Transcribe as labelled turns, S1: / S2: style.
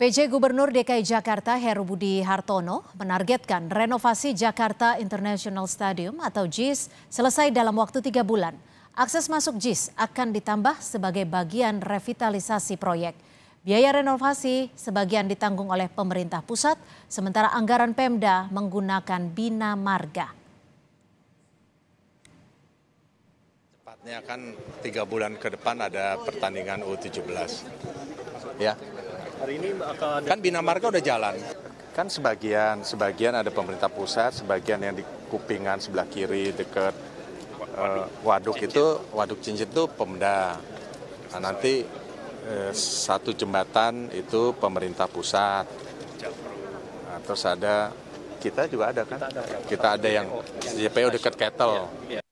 S1: PJ Gubernur DKI Jakarta Heru Budi Hartono menargetkan renovasi Jakarta International Stadium atau JIS selesai dalam waktu tiga bulan. Akses masuk JIS akan ditambah sebagai bagian revitalisasi proyek. Biaya renovasi sebagian ditanggung oleh pemerintah pusat, sementara anggaran Pemda menggunakan bina marga.
S2: Cepatnya kan tiga bulan ke depan ada pertandingan U17. Ya, Hari ini akan ada... Kan Bina Marga udah jalan. Kan sebagian, sebagian ada pemerintah pusat, sebagian yang di Kupingan sebelah kiri dekat uh, eh, waduk cincin. itu, waduk cincin itu Pemda. Nah, nanti uh, satu jembatan itu pemerintah pusat. Nah, terus ada kita juga ada kan? Kita ada, yang oh, iya. JPO dekat kettle iya, iya.